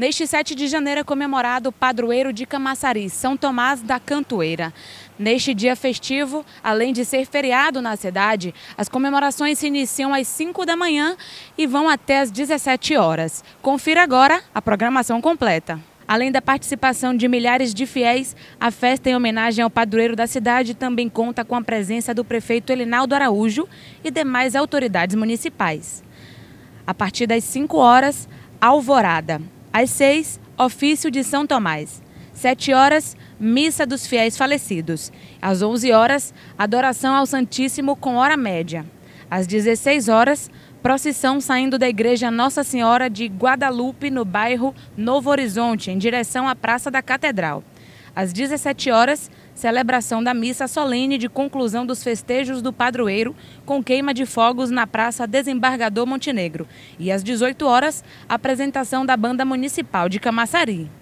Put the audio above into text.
Neste 7 de janeiro é comemorado o padroeiro de Camaçari, São Tomás da Cantoeira. Neste dia festivo, além de ser feriado na cidade, as comemorações se iniciam às 5 da manhã e vão até às 17 horas. Confira agora a programação completa. Além da participação de milhares de fiéis, a festa em homenagem ao padroeiro da cidade também conta com a presença do prefeito Elinaldo Araújo e demais autoridades municipais. A partir das 5 horas, Alvorada. Às seis, ofício de São Tomás. Sete horas, missa dos fiéis falecidos. Às onze horas, adoração ao Santíssimo com hora média. Às dezesseis horas, procissão saindo da igreja Nossa Senhora de Guadalupe, no bairro Novo Horizonte, em direção à Praça da Catedral. Às 17 horas, celebração da missa solene de conclusão dos festejos do padroeiro, com queima de fogos na Praça Desembargador Montenegro. E às 18 horas, apresentação da Banda Municipal de Camaçari.